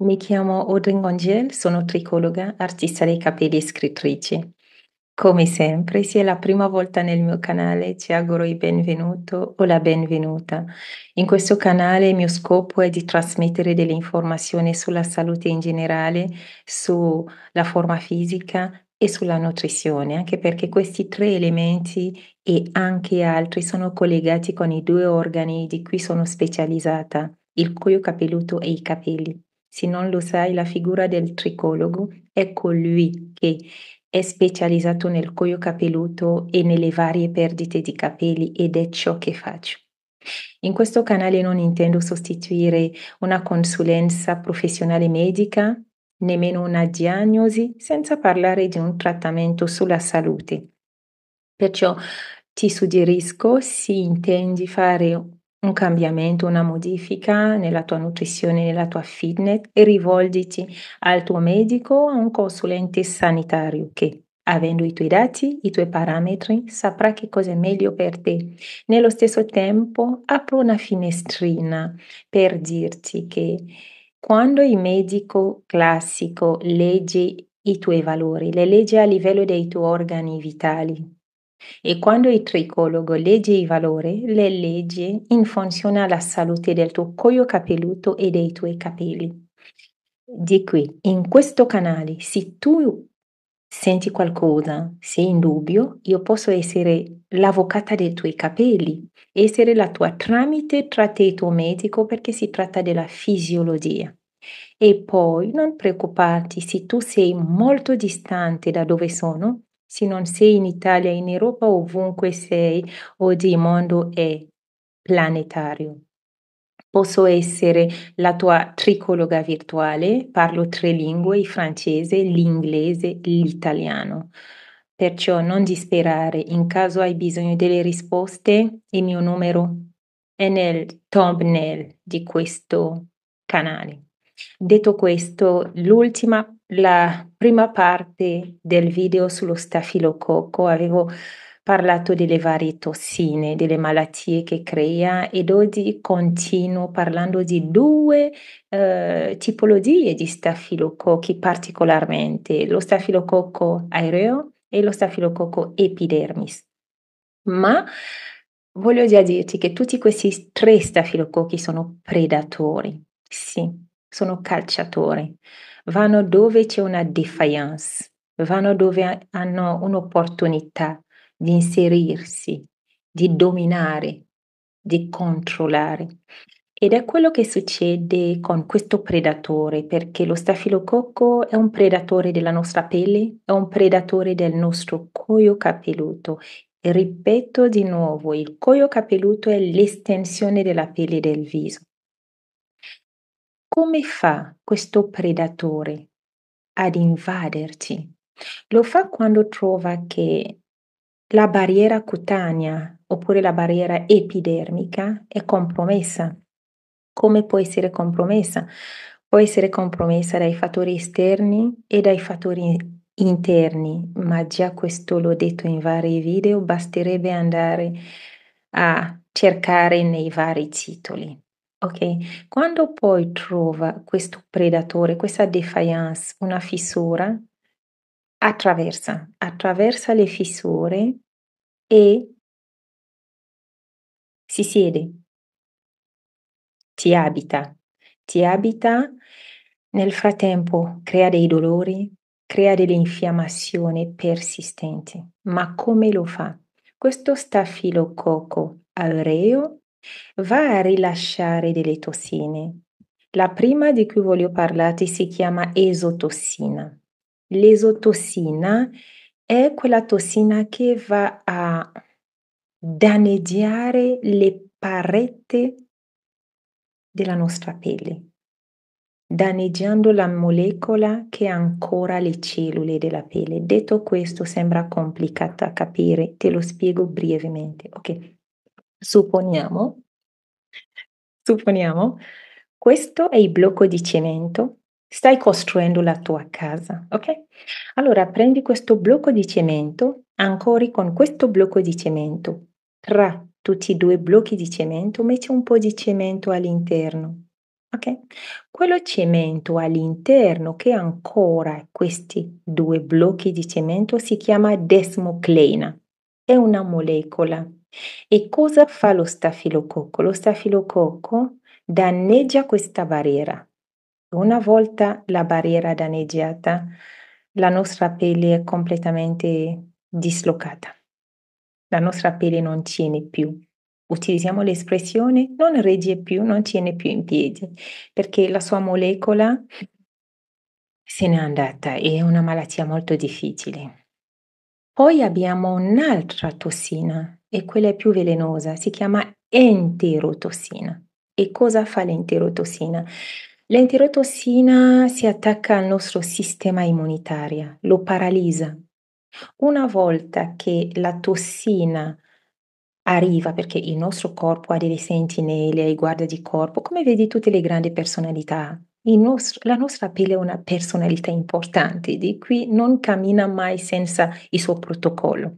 Mi chiamo Audrey Angel, sono tricologa, artista dei capelli e scrittrice. Come sempre, se è la prima volta nel mio canale, ti auguro il benvenuto o la benvenuta. In questo canale il mio scopo è di trasmettere delle informazioni sulla salute in generale, sulla forma fisica e sulla nutrizione, anche perché questi tre elementi e anche altri sono collegati con i due organi di cui sono specializzata, il cuoio capelluto e i capelli. Se non lo sai, la figura del tricologo è colui che è specializzato nel cuoio capelluto e nelle varie perdite di capelli ed è ciò che faccio. In questo canale non intendo sostituire una consulenza professionale medica, nemmeno una diagnosi, senza parlare di un trattamento sulla salute. Perciò ti suggerisco, se intendi fare un cambiamento, una modifica nella tua nutrizione, nella tua fitness e rivolgiti al tuo medico o a un consulente sanitario che, avendo i tuoi dati, i tuoi parametri, saprà che cosa è meglio per te. Nello stesso tempo, apro una finestrina per dirti che quando il medico classico legge i tuoi valori, le legge a livello dei tuoi organi vitali, e quando il tricologo legge i valori, le legge in funzione alla salute del tuo cuoio capelluto e dei tuoi capelli. Di qui, in questo canale, se tu senti qualcosa, sei in dubbio, io posso essere l'avvocata dei tuoi capelli, essere la tua tramite tra te e il tuo medico perché si tratta della fisiologia. E poi non preoccuparti se tu sei molto distante da dove sono, se non sei in Italia, in Europa, ovunque sei, oggi il mondo è planetario. Posso essere la tua tricologa virtuale, parlo tre lingue, il francese, l'inglese, l'italiano. Perciò non disperare, in caso hai bisogno delle risposte, il mio numero è nel thumbnail di questo canale. Detto questo, l'ultima, la prima parte del video sullo stafilococco avevo parlato delle varie tossine, delle malattie che crea ed oggi continuo parlando di due eh, tipologie di stafilococchi particolarmente, lo stafilococco aereo e lo stafilococco epidermis. Ma voglio già dirti che tutti questi tre stafilococchi sono predatori, sì, sono calciatori vanno dove c'è una defiance, vanno dove hanno un'opportunità di inserirsi, di dominare, di controllare. Ed è quello che succede con questo predatore, perché lo stafilococco è un predatore della nostra pelle, è un predatore del nostro cuoio capelluto. Ripeto di nuovo, il cuoio capelluto è l'estensione della pelle del viso. Come fa questo predatore ad invaderci? Lo fa quando trova che la barriera cutanea oppure la barriera epidermica è compromessa. Come può essere compromessa? Può essere compromessa dai fattori esterni e dai fattori interni, ma già questo l'ho detto in vari video, basterebbe andare a cercare nei vari titoli. Okay, quando poi trova questo predatore, questa defiance, una fissura, attraversa, attraversa le fissure e si siede, ti abita, ti abita, nel frattempo crea dei dolori, crea delle infiammazioni persistenti. Ma come lo fa? Questo stafilococco aureo Va a rilasciare delle tossine. La prima di cui voglio parlarti si chiama esotossina. L'esotossina è quella tossina che va a danneggiare le pareti della nostra pelle, danneggiando la molecola che ancora le cellule della pelle. Detto questo, sembra complicata da capire, te lo spiego brevemente. Ok. Supponiamo, supponiamo, questo è il blocco di cemento, stai costruendo la tua casa, ok? Allora prendi questo blocco di cemento, ancora con questo blocco di cemento, tra tutti i due blocchi di cemento metti un po' di cemento all'interno, ok? Quello cemento all'interno che ancora questi due blocchi di cemento si chiama desmoclena, è una molecola e cosa fa lo stafilococco? Lo stafilococco danneggia questa barriera. Una volta la barriera danneggiata, la nostra pelle è completamente dislocata. La nostra pelle non tiene più. Utilizziamo l'espressione non regge più, non tiene più in piedi, perché la sua molecola se n'è andata, è una malattia molto difficile. Poi abbiamo un'altra tossina e quella più velenosa, si chiama enterotossina. E cosa fa l'enterotossina? L'enterotossina si attacca al nostro sistema immunitario, lo paralisa. Una volta che la tossina arriva, perché il nostro corpo ha delle sentinelle, ha i guardi di corpo, come vedi tutte le grandi personalità, nostro, la nostra pelle è una personalità importante, di cui non cammina mai senza il suo protocollo.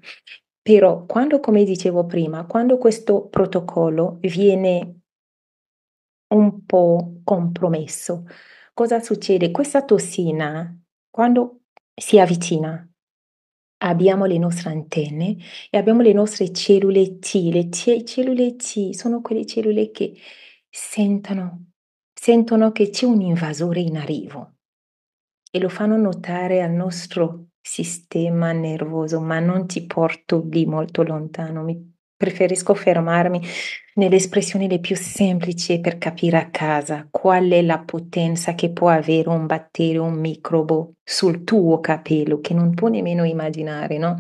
Però quando, come dicevo prima, quando questo protocollo viene un po' compromesso, cosa succede? Questa tossina, quando si avvicina, abbiamo le nostre antenne e abbiamo le nostre cellule T. Le c- cellule T sono quelle cellule che sentono, sentono che c'è un invasore in arrivo e lo fanno notare al nostro sistema nervoso, ma non ti porto lì molto lontano. Mi preferisco fermarmi nelle espressioni le più semplici per capire a casa qual è la potenza che può avere un batterio, un microbo sul tuo capello che non puoi nemmeno immaginare, no?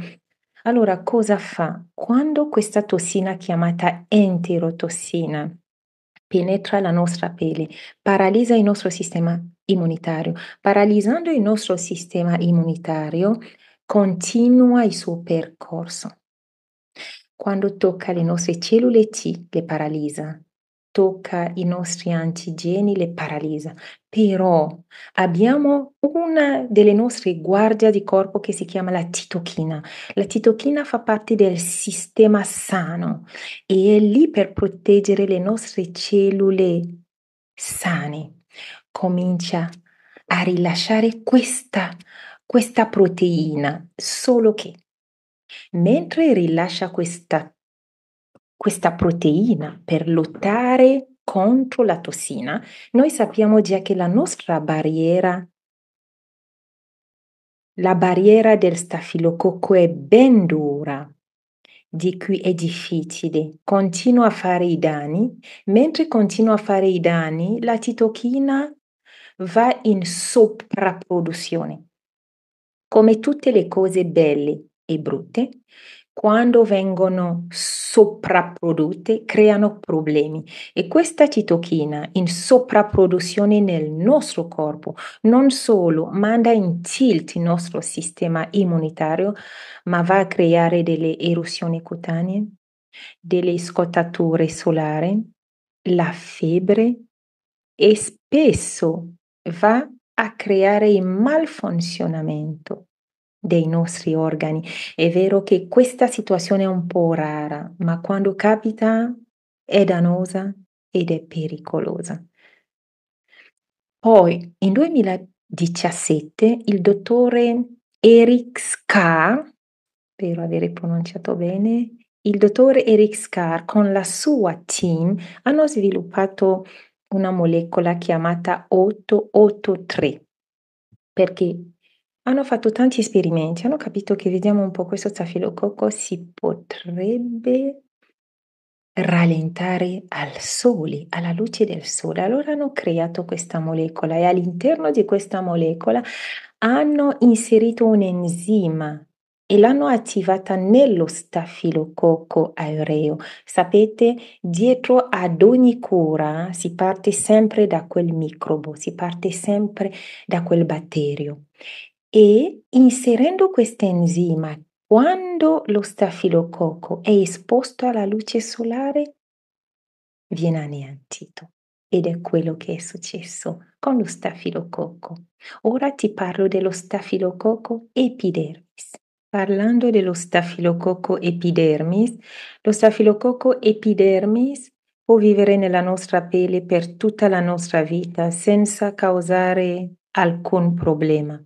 Allora, cosa fa? Quando questa tossina chiamata enterotossina penetra la nostra pelle, paralizza il nostro sistema immunitario. Paralizzando il nostro sistema immunitario, continua il suo percorso. Quando tocca le nostre cellule T, le paralizza, tocca i nostri antigeni le paralisa, però abbiamo una delle nostre guardie di corpo che si chiama la titochina. La titochina fa parte del sistema sano e è lì per proteggere le nostre cellule sane. Comincia a rilasciare questa, questa proteina, solo che mentre rilascia questa questa proteina per lottare contro la tossina, noi sappiamo già che la nostra barriera, la barriera del stafilococco è ben dura, di cui è difficile, continua a fare i danni, mentre continua a fare i danni la titochina va in soprapproduzione. Come tutte le cose belle e brutte, quando vengono sovrapprodotte creano problemi e questa citochina in sovrapproduzione nel nostro corpo non solo manda in tilt il nostro sistema immunitario, ma va a creare delle erosioni cutanee, delle scottature solari, la febbre e spesso va a creare il malfunzionamento dei nostri organi. È vero che questa situazione è un po' rara, ma quando capita è dannosa ed è pericolosa. Poi, in 2017, il dottore Eric Scar, spero avere pronunciato bene, il dottore Eric Scar con la sua team hanno sviluppato una molecola chiamata 883 perché hanno fatto tanti esperimenti, hanno capito che vediamo un po' questo stafilococco si potrebbe rallentare al sole, alla luce del sole. Allora hanno creato questa molecola e all'interno di questa molecola hanno inserito un enzima e l'hanno attivata nello stafilococco aereo. Sapete, dietro ad ogni cura si parte sempre da quel microbo, si parte sempre da quel batterio e inserendo questo enzima quando lo stafilococco è esposto alla luce solare viene aneantito ed è quello che è successo con lo stafilococco. Ora ti parlo dello stafilococco epidermis. Parlando dello stafilococco epidermis, lo stafilococco epidermis può vivere nella nostra pelle per tutta la nostra vita senza causare alcun problema.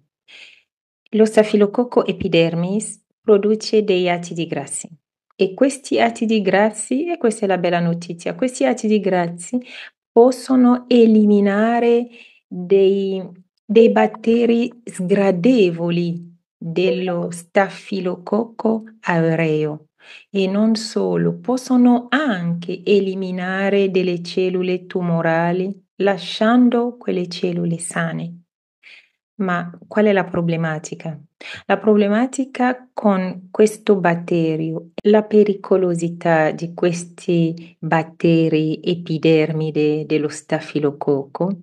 Lo Staphylococcus epidermis produce degli acidi grassi e questi acidi grassi, e questa è la bella notizia, questi acidi grassi possono eliminare dei, dei batteri sgradevoli dello stafilococco aureo e non solo, possono anche eliminare delle cellule tumorali lasciando quelle cellule sane. Ma qual è la problematica? La problematica con questo batterio, la pericolosità di questi batteri epidermide dello stafilococco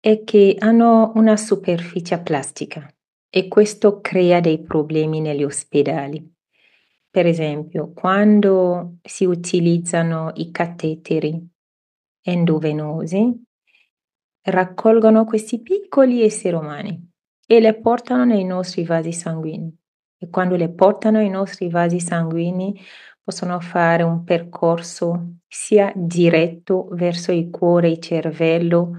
è che hanno una superficie plastica e questo crea dei problemi negli ospedali. Per esempio, quando si utilizzano i cateteri endovenosi, raccolgono questi piccoli esseri umani e le portano nei nostri vasi sanguigni. E quando le portano ai nostri vasi sanguigni possono fare un percorso sia diretto verso il cuore, il cervello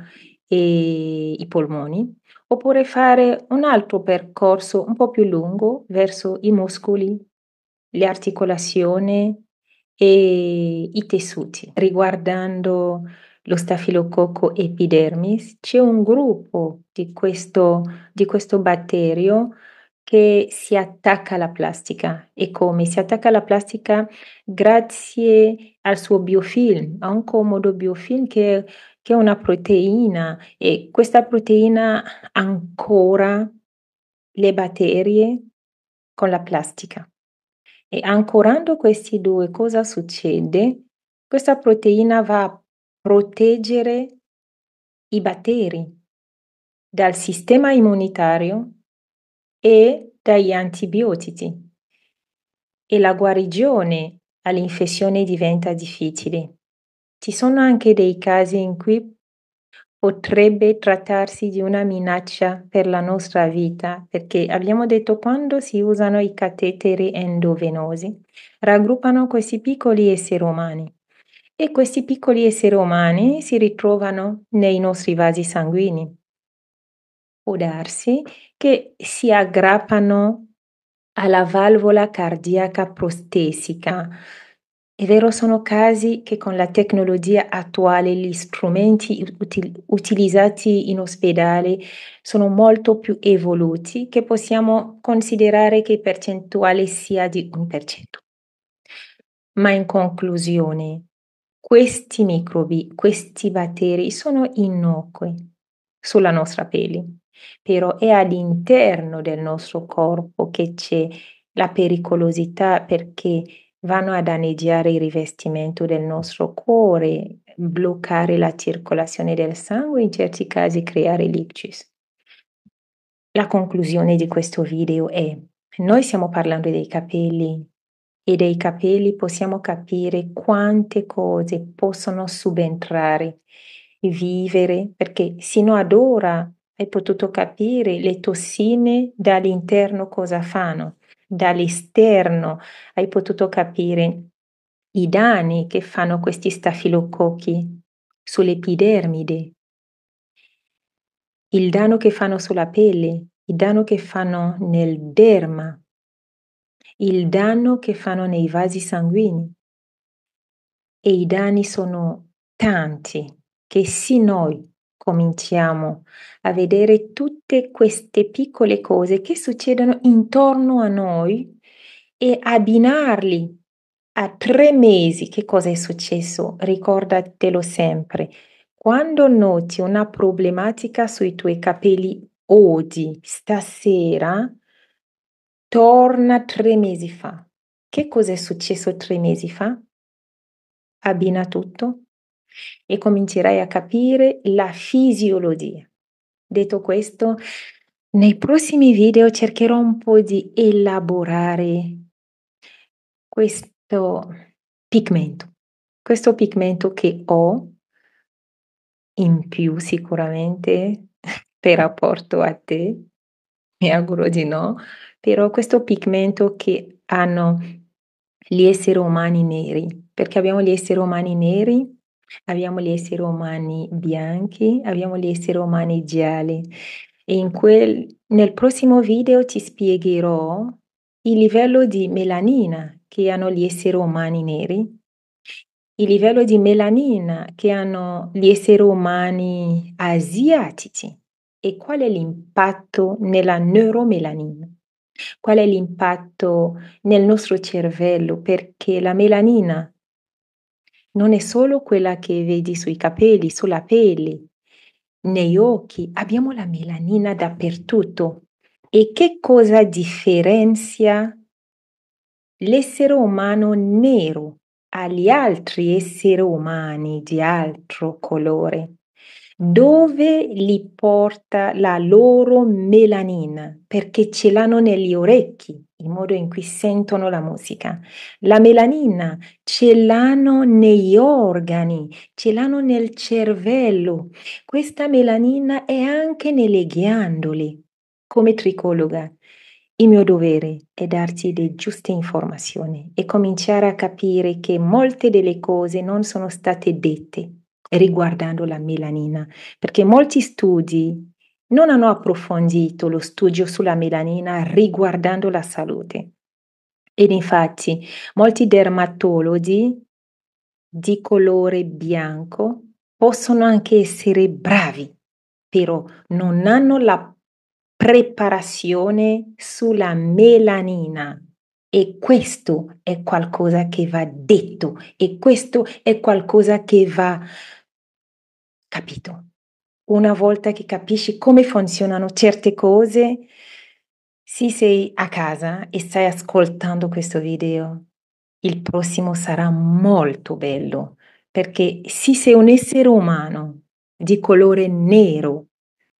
e i polmoni, oppure fare un altro percorso un po' più lungo verso i muscoli, le articolazioni e i tessuti, riguardando lo Staphylococcus epidermis, c'è un gruppo di questo, di questo batterio che si attacca alla plastica e come si attacca alla plastica grazie al suo biofilm, a un comodo biofilm che, che è una proteina e questa proteina ancora le batterie con la plastica. E ancorando questi due cosa succede? Questa proteina va a proteggere i batteri dal sistema immunitario e dagli antibiotici e la guarigione all'infezione diventa difficile. Ci sono anche dei casi in cui potrebbe trattarsi di una minaccia per la nostra vita, perché abbiamo detto quando si usano i cateteri endovenosi, raggruppano questi piccoli esseri umani e questi piccoli esseri umani si ritrovano nei nostri vasi sanguigni. Può darsi che si aggrappano alla valvola cardiaca prostesica. È vero, sono casi che con la tecnologia attuale gli strumenti util- utilizzati in ospedale sono molto più evoluti che possiamo considerare che il percentuale sia di un 1%. Ma in conclusione, questi microbi, questi batteri sono innocui sulla nostra pelle, però è all'interno del nostro corpo che c'è la pericolosità perché vanno a danneggiare il rivestimento del nostro cuore, bloccare la circolazione del sangue, in certi casi creare ictus. La conclusione di questo video è, noi stiamo parlando dei capelli e dei capelli possiamo capire quante cose possono subentrare, vivere, perché sino ad ora hai potuto capire le tossine dall'interno cosa fanno, dall'esterno hai potuto capire i danni che fanno questi stafilococchi sull'epidermide, il danno che fanno sulla pelle, il danno che fanno nel derma, il danno che fanno nei vasi sanguigni. E i danni sono tanti che se noi cominciamo a vedere tutte queste piccole cose che succedono intorno a noi e abbinarli a tre mesi, che cosa è successo? Ricordatelo sempre. Quando noti una problematica sui tuoi capelli oggi, stasera, torna tre mesi fa. Che cos'è successo tre mesi fa? Abbina tutto e comincerai a capire la fisiologia. Detto questo, nei prossimi video cercherò un po' di elaborare questo pigmento, questo pigmento che ho in più sicuramente per rapporto a te mi auguro di no, però questo pigmento che hanno gli esseri umani neri, perché abbiamo gli esseri umani neri, abbiamo gli esseri umani bianchi, abbiamo gli esseri umani gialli. E quel, nel prossimo video ti spiegherò il livello di melanina che hanno gli esseri umani neri, il livello di melanina che hanno gli esseri umani asiatici e qual è l'impatto nella neuromelanina? Qual è l'impatto nel nostro cervello? Perché la melanina non è solo quella che vedi sui capelli, sulla pelle, negli occhi, abbiamo la melanina dappertutto. E che cosa differenzia l'essere umano nero agli altri esseri umani di altro colore? dove li porta la loro melanina, perché ce l'hanno negli orecchi, il modo in cui sentono la musica. La melanina ce l'hanno negli organi, ce l'hanno nel cervello. Questa melanina è anche nelle ghiandole. Come tricologa, il mio dovere è darti le giuste informazioni e cominciare a capire che molte delle cose non sono state dette riguardando la melanina, perché molti studi non hanno approfondito lo studio sulla melanina riguardando la salute. Ed infatti molti dermatologi di colore bianco possono anche essere bravi, però non hanno la preparazione sulla melanina. E questo è qualcosa che va detto e questo è qualcosa che va capito. Una volta che capisci come funzionano certe cose, se sei a casa e stai ascoltando questo video, il prossimo sarà molto bello, perché se sei un essere umano di colore nero,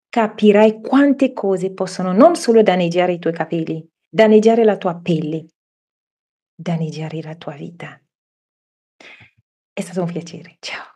capirai quante cose possono non solo danneggiare i tuoi capelli, danneggiare la tua pelle, danneggiare la tua vita. È stato un piacere, ciao.